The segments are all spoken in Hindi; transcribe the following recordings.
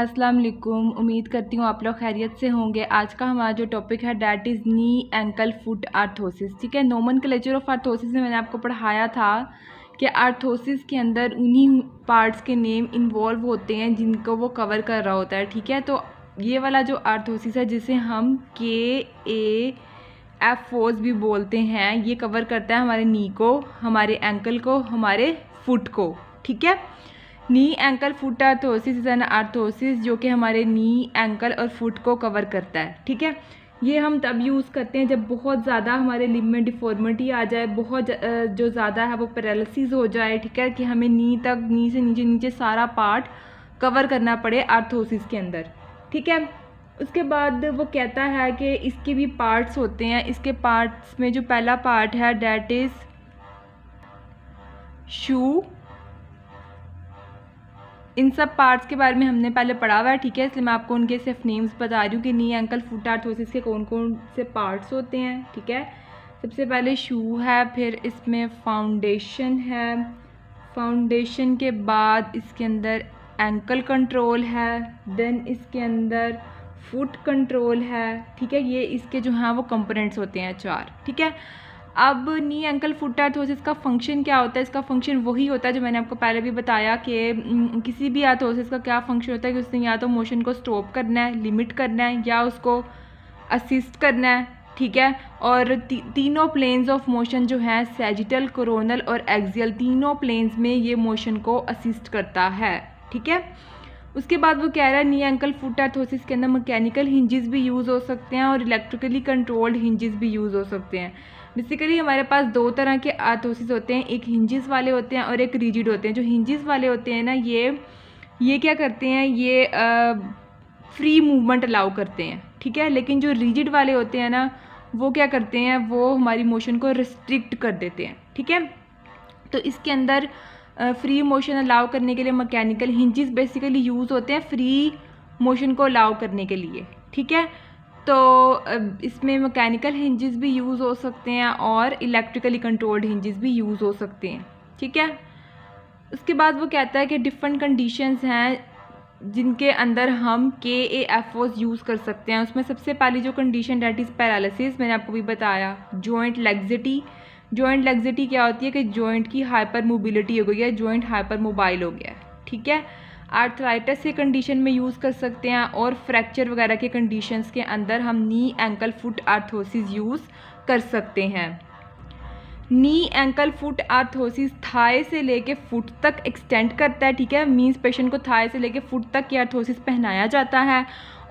अस्सलाम वालेकुम उम्मीद करती हूँ आप लोग खैरियत से होंगे आज का हमारा जो टॉपिक है that is knee ankle foot orthosis ठीक है नोमन कलेचर ऑफ आर्थोसिस में मैंने आपको पढ़ाया था कि आर्थोसिस के अंदर उन्हीं पार्ट्स के नेम इन्वॉल्व होते हैं जिनको वो कवर कर रहा होता है ठीक है तो ये वाला जो आर्थोसिस है जिसे हम के ए एफ ओज भी बोलते हैं ये कवर करता है हमारे नी को हमारे एंकल को हमारे फुट को ठीक है knee ankle foot orthosis is an orthosis जो कि हमारे नी एंकल और फुट को कवर करता है ठीक है ये हम तब यूज़ करते हैं जब बहुत ज़्यादा हमारे लिम में डिफॉर्मिटी आ जाए बहुत जो ज़्यादा है वो पैरालिसिस हो जाए ठीक है कि हमें नी तक नी से नीचे नीचे सारा पार्ट कवर करना पड़े आर्थोसिस के अंदर ठीक है उसके बाद वो कहता है कि इसके भी पार्ट्स होते हैं इसके पार्ट्स में जो पहला पार्ट है डैट इज़ शू इन सब पार्ट्स के बारे में हमने पहले पढ़ा हुआ है ठीक है इसलिए मैं आपको उनके सिर्फ नेम्स बता रही हूँ कि नी एंकल फुट आर्थोसिस के कौन कौन से पार्ट्स होते हैं ठीक है सबसे पहले शू है फिर इसमें फाउंडेशन है फाउंडेशन के बाद इसके अंदर एंकल कंट्रोल है देन इसके अंदर फुट कंट्रोल है ठीक है ये इसके जो हैं वो कंपोनेंट्स होते हैं चार ठीक है अब नी एंकल फुट आर्थोसिस का फंक्शन क्या होता है इसका फंक्शन वही होता है जो मैंने आपको पहले भी बताया कि mm, किसी भी आर्थोसिस का क्या फंक्शन होता है कि उसने या तो मोशन को स्टॉप करना है लिमिट करना है या उसको असिस्ट करना है ठीक है और ती, तीनों प्लेन्स ऑफ मोशन जो हैं सेजिटल कोरोनल और एक्जियल तीनों प्लेन्स में ये मोशन को असिस्ट करता है ठीक है उसके बाद वो कह रहा है नी एंकल फुट आर्थोसिस के अंदर मैकेनिकल हिंजिस भी यूज़ हो सकते हैं और इलेक्ट्रिकली कंट्रोल्ड हिंजिस भी यूज़ हो सकते हैं बेसिकली हमारे पास दो तरह के आर्थोसिस होते हैं एक हिंजिस वाले होते हैं और एक रिजिड होते हैं जो हिंजिस वाले होते हैं ना ये ये क्या करते हैं ये फ्री मूवमेंट अलाउ करते हैं ठीक है लेकिन जो रिजिड वाले होते हैं ना वो क्या करते हैं वो हमारी मोशन को रिस्ट्रिक्ट कर देते हैं ठीक है तो इसके अंदर फ्री मोशन अलाउ करने के लिए मैकेनिकल हिंजिस बेसिकली यूज़ होते हैं फ्री मोशन को अलाउ करने के लिए ठीक है तो इसमें मैकेनिकल हिंजेस भी यूज़ हो सकते हैं और इलेक्ट्रिकली कंट्रोल्ड हिंजेस भी यूज़ हो सकते हैं ठीक है उसके बाद वो कहता है कि डिफरेंट कंडीशंस हैं जिनके अंदर हम के ए एफ ओज यूज़ कर सकते हैं उसमें सबसे पहली जो कंडीशन डेट इज़ पैरालिसिस मैंने आपको भी बताया जॉइंट लेग्जिटी जॉइंट लेग्जिटी क्या होती है कि जॉइंट की हाइपर मोबिलिटी हो गई है जॉइंट हाइपर मोबाइल हो गया ठीक है आर्थराइटस के कंडीशन में यूज़ कर सकते हैं और फ्रैक्चर वगैरह के कंडीशंस के अंदर हम knee ankle foot orthosis use कर सकते हैं नी एंकल फुट आर्थोसिस थाए से लेके फुट तक एक्सटेंड करता है ठीक है मींस पेशेंट को थाए से लेके फुट तक की आर्थोसिस पहनाया जाता है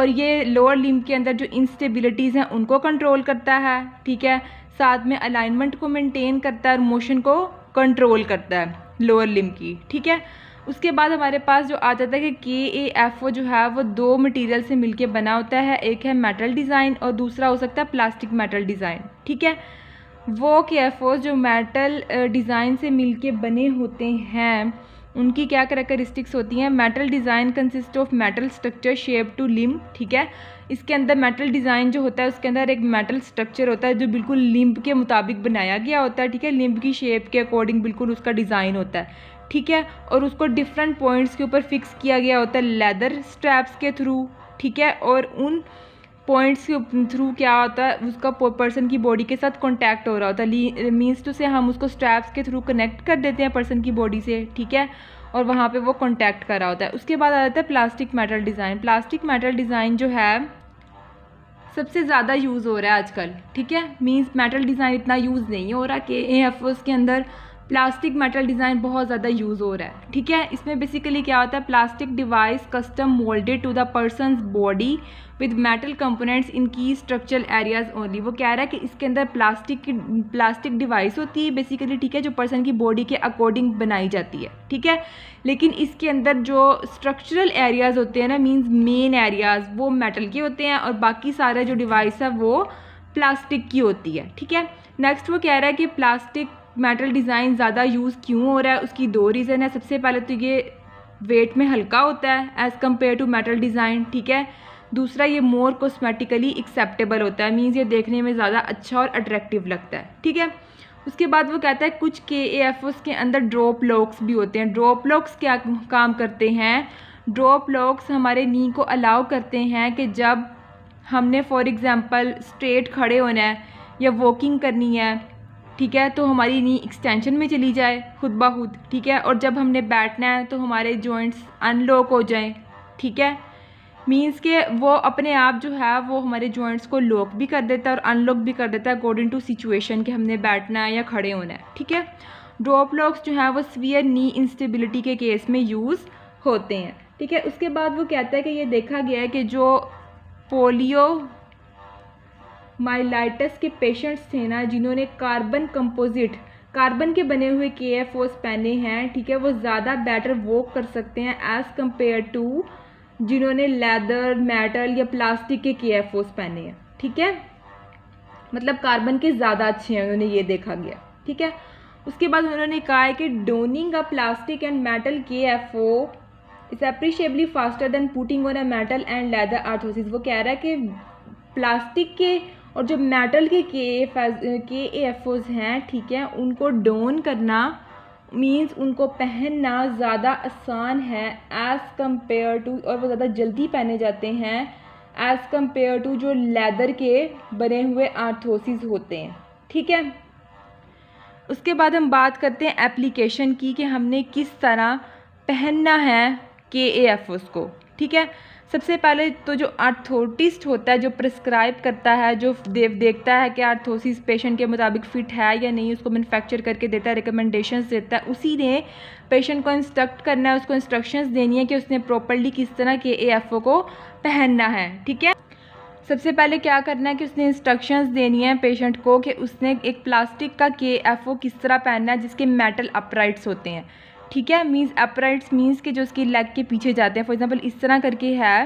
और ये लोअर लिम के अंदर जो इंस्टेबिलिटीज़ हैं उनको कंट्रोल करता है ठीक है साथ में अलाइनमेंट को मेंटेन करता है और मोशन को कंट्रोल करता है लोअर लिम की ठीक है उसके बाद हमारे पास जो आ जाता है कि के ए एफ ओ जो है वो दो मटेरियल से मिलके बना होता है एक है मेटल डिज़ाइन और दूसरा हो सकता है प्लास्टिक मेटल डिज़ाइन ठीक है वो के एफ ओ जो मेटल डिज़ाइन से मिलके बने होते हैं उनकी क्या करेक्टरिस्टिक्स होती हैं metal design consist of metal structure shape to limb ठीक है इसके अंदर मेटल डिज़ाइन जो होता है उसके अंदर एक मेटल स्ट्रक्चर होता है जो बिल्कुल लिम्ब के मुताबिक बनाया गया होता है ठीक है लिम्ब की शेप के अकॉर्डिंग बिल्कुल उसका डिज़ाइन होता है ठीक है और उसको डिफरेंट पॉइंट्स के ऊपर फिक्स किया गया होता है लेदर स्ट्रैप्स के थ्रू ठीक है और उन पॉइंट्स के थ्रू क्या होता है उसका पर्सन की बॉडी के साथ कॉन्टैक्ट हो रहा होता है मीन्स टू से हम उसको स्ट्रैप्स के थ्रू कनेक्ट कर देते हैं पर्सन की बॉडी से ठीक है और वहाँ पे वो कॉन्टैक्ट कर रहा होता है उसके बाद आ जाता है plastic metal design plastic metal design जो है सबसे ज़्यादा यूज़ हो रहा है आजकल ठीक है मीन्स मेटल डिज़ाइन इतना यूज़ नहीं हो रहा के ए एफ के अंदर प्लास्टिक मेटल डिज़ाइन बहुत ज़्यादा यूज़ हो रहा है ठीक है इसमें बेसिकली क्या होता है plastic device custom moulded to the person body with metal components in key structural areas only वो कह रहा है कि इसके अंदर प्लास्टिक की प्लास्टिक डिवाइस होती है बेसिकली ठीक है जो पर्सन की बॉडी के अकॉर्डिंग बनाई जाती है ठीक है लेकिन इसके अंदर जो स्ट्रक्चरल एरियाज होते हैं ना मीन्स मेन एरियाज वो मेटल के होते हैं और बाकी सारा जो डिवाइस है वो प्लास्टिक की होती है ठीक है नेक्स्ट वो कह रहा है कि प्लास्टिक मेटल डिज़ाइन ज़्यादा यूज़ क्यों हो रहा है उसकी दो रीज़न है सबसे पहले तो ये वेट में हल्का होता है as compare to metal design ठीक है दूसरा ये मोर कॉस्मेटिकली एक्सेप्टेबल होता है मीन्स ये देखने में ज़्यादा अच्छा और अट्रैक्टिव लगता है ठीक है उसके बाद वो कहता है कुछ के ए एफ ओस के अंदर ड्रॉप लॉक्स भी होते हैं ड्रॉप लॉक्स क्या काम करते हैं ड्रॉप लॉक्स हमारे नी को अलाउ करते हैं कि जब हमने फॉर एग्ज़ाम्पल स्ट्रेट खड़े होना है या वॉकिंग करनी है ठीक है तो हमारी नी एक्सटेंशन में चली जाए खुद ब खुद ठीक है और जब हमने बैठना है तो हमारे जॉइंट्स अनलॉक हो जाएं ठीक है मीन्स के वो अपने आप जो है वो हमारे जॉइंट्स को लॉक भी कर देता है और अनलॉक भी कर देता है अकॉर्डिंग टू सिचुएशन कि हमने बैठना है या खड़े होना है ठीक है ड्रॉप लॉक्स जो है वो स्वियर नी इंस्टेबिलिटी के केस में यूज़ होते हैं ठीक है उसके बाद वो कहता है कि ये देखा गया है कि जो पोलियो माइलाइटस के पेशेंट्स थे ना जिन्होंने कार्बन कंपोजिट कार्बन के बने हुए के एफ ओस पहने हैं ठीक है वो ज़्यादा बेटर वॉक कर सकते हैं एज़ कम्पेयर टू जिन्होंने लेदर मेटल या प्लास्टिक के के एफ ओस पहने हैं ठीक है मतलब कार्बन के ज़्यादा अच्छे हैं उन्होंने ये देखा गया ठीक है उसके बाद उन्होंने कहा है कि donning a plastic and metal K F O is appreciably faster than putting on a metal and leather orthosis वो कह रहा है कि प्लास्टिक के और जो मेटल के के एफ के एफ ओज हैं ठीक है उनको डोन करना मीन्स उनको पहनना ज़्यादा आसान है एज़ कम्पेयर टू और वो ज़्यादा जल्दी पहने जाते हैं एज़ कम्पेयर टू जो लेदर के बने हुए आर्थोसिस होते हैं ठीक है उसके बाद हम बात करते हैं एप्लीकेशन की कि हमने किस तरह पहनना है के ए एफ को ठीक है सबसे पहले तो जो आर्थोटिस्ट होता है जो प्रिस्क्राइब करता है जो देव देखता है कि आर्थोसिस पेशेंट के मुताबिक फ़िट है या नहीं उसको मैनुफैक्चर करके देता है रिकमेंडेशंस देता है उसी ने पेशेंट को इंस्ट्रक्ट करना है उसको इंस्ट्रक्शंस देनी है कि उसने प्रॉपरली किस तरह के ए को पहनना है ठीक है सबसे पहले क्या करना है कि उसने इंस्ट्रक्शंस देनी है पेशेंट को कि उसने एक प्लास्टिक का के किस तरह पहनना है जिसके मेटल अपराइट्स होते हैं ठीक है मीन्स अपराइट्स मीन्स के जो उसकी लेग के पीछे जाते हैं फॉर एग्ज़ाम्पल इस तरह करके है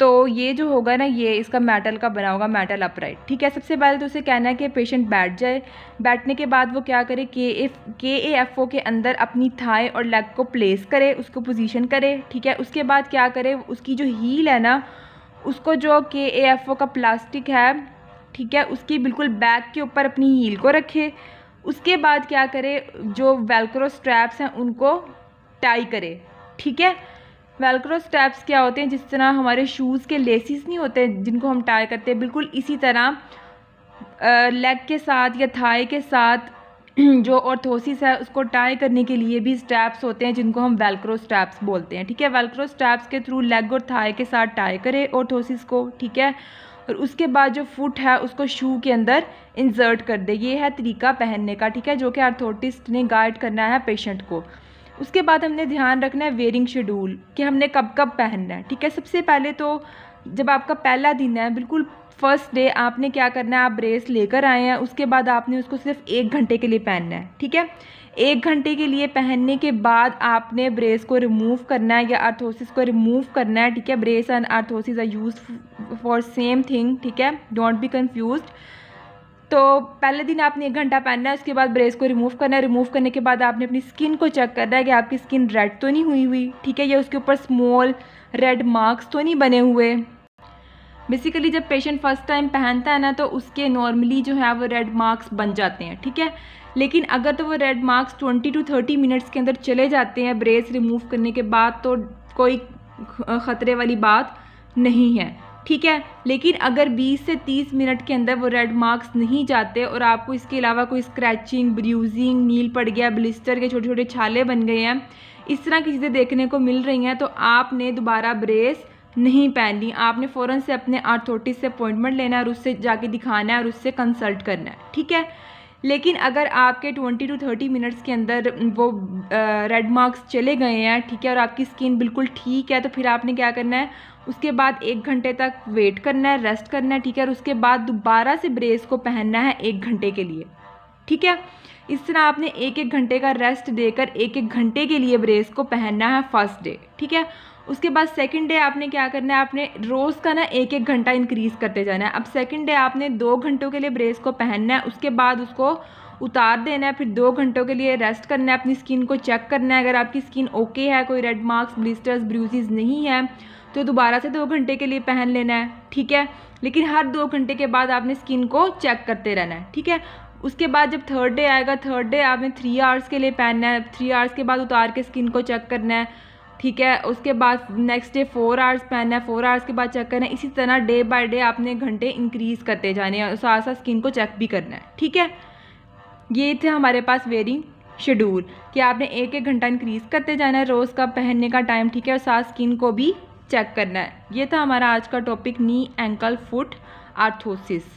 तो ये जो होगा ना ये इसका मेटल का बना होगा मेटल अपराइट ठीक है सबसे पहले तो उसे कहना है कि पेशेंट बैठ जाए बैठने के बाद वो क्या करे के एफ के ए एफ ओ के अंदर अपनी थाए और लेग को प्लेस करे उसको पोजीशन करे ठीक है उसके बाद क्या करे उसकी जो हील है ना उसको जो के ए एफ ओ का प्लास्टिक है ठीक है उसकी बिल्कुल बैक के ऊपर अपनी हील को रखे उसके बाद क्या करें जो वेलक्रो स्ट्रैप्स हैं उनको टाई करें ठीक है वेलक्रो स्ट्रैप्स क्या होते हैं जिस तरह हमारे शूज़ के लेसिस नहीं होते जिनको हम टाई करते हैं बिल्कुल इसी तरह लेग के साथ या थाई के साथ जो ऑर्थोसिस है उसको टाई करने के लिए भी स्ट्रैप्स होते हैं जिनको हम वेलक्रो स्ट्रैप्स बोलते हैं ठीक है वेलक्रो स्ट्रैप्स के थ्रू लेग और थाई के साथ टाई करें ऑर्थोसिस को ठीक है और उसके बाद जो फुट है उसको शू के अंदर इंसर्ट कर दे ये है तरीका पहनने का ठीक है जो कि आर्थोटिस्ट ने गाइड करना है पेशेंट को उसके बाद हमने ध्यान रखना है वेयरिंग शेड्यूल कि हमने कब कब पहनना है ठीक है सबसे पहले तो जब आपका पहला दिन है बिल्कुल फर्स्ट डे आपने क्या करना है आप ब्रेस लेकर आए हैं उसके बाद आपने उसको सिर्फ एक घंटे के लिए पहनना है ठीक है एक घंटे के लिए पहनने के बाद आपने ब्रेस को रिमूव करना है या आर्थोसिस को रिमूव करना है ठीक है brace and orthosis are use for same thing ठीक है डोंट बी कन्फ्यूज तो पहले दिन आपने एक घंटा पहनना है उसके बाद ब्रेस को रिमूव करना है रिमूव करने के बाद आपने अपनी स्किन को चेक करना है कि आपकी स्किन रेड तो नहीं हुई हुई ठीक है या उसके ऊपर स्मॉल रेड मार्क्स तो नहीं बने हुए बेसिकली जब पेशेंट फर्स्ट टाइम पहनता है ना तो उसके नॉर्मली जो है वो रेड मार्क्स बन जाते हैं ठीक है लेकिन अगर तो वो red marks twenty to thirty minutes के अंदर चले जाते हैं ब्रेस रिमूव करने के बाद तो कोई ख़तरे वाली बात नहीं है ठीक है लेकिन अगर 20 से 30 मिनट के अंदर वो रेड मार्क्स नहीं जाते और आपको इसके अलावा कोई स्क्रैचिंग ब्रूजिंग नील पड़ गया ब्लिस्टर के छोटे छोटे छाले बन गए हैं इस तरह की चीज़ें देखने को मिल रही हैं तो आपने दोबारा ब्रेस नहीं पहननी आपने फ़ौरन से अपने आर्थोटिस से अपॉइंटमेंट लेना है और उससे जाके दिखाना है और उससे कंसल्ट करना है ठीक है लेकिन अगर आपके 20 टू 30 मिनट्स के अंदर वो रेड मार्क्स चले गए हैं ठीक है और आपकी स्किन बिल्कुल ठीक है तो फिर आपने क्या करना है उसके बाद एक घंटे तक वेट करना है रेस्ट करना है ठीक है और उसके बाद दोबारा से ब्रेस को पहनना है एक घंटे के लिए ठीक है इस तरह आपने एक एक घंटे का रेस्ट देकर एक एक घंटे के लिए ब्रेस को पहनना है फर्स्ट डे ठीक है उसके बाद सेकंड डे आपने क्या करना है आपने रोज़ का ना एक एक घंटा इंक्रीज़ करते जाना है अब सेकंड डे आपने दो घंटों के लिए ब्रेस को पहनना है उसके बाद उसको उतार देना है फिर दो घंटों के लिए रेस्ट करना है अपनी स्किन को चेक करना है अगर आपकी स्किन ओके है कोई रेड मार्क्स ब्लिस्टर्स ब्रूजिज़ नहीं है तो दोबारा से दो घंटे के लिए पहन लेना है ठीक है लेकिन हर दो घंटे के बाद आपने स्किन को चेक करते रहना है ठीक है उसके बाद जब थर्ड डे आएगा थर्ड डे आपने थ्री आवर्स के लिए पहनना है थ्री आवर्स के बाद उतार के स्किन को चेक करना है ठीक है उसके बाद नेक्स्ट डे फोर आवर्स पहनना है फोर आवर्स के बाद चेक करना है इसी तरह डे बाय डे आपने घंटे इंक्रीज़ करते जाने हैं साथ साथ स्किन को चेक भी करना है ठीक है ये थे हमारे पास वेरिंग शेड्यूल कि आपने एक एक घंटा इंक्रीज़ करते जाना है रोज़ का पहनने का टाइम ठीक है और साथ स्किन को भी चेक करना है ये था हमारा आज का topic knee ankle foot arthrosis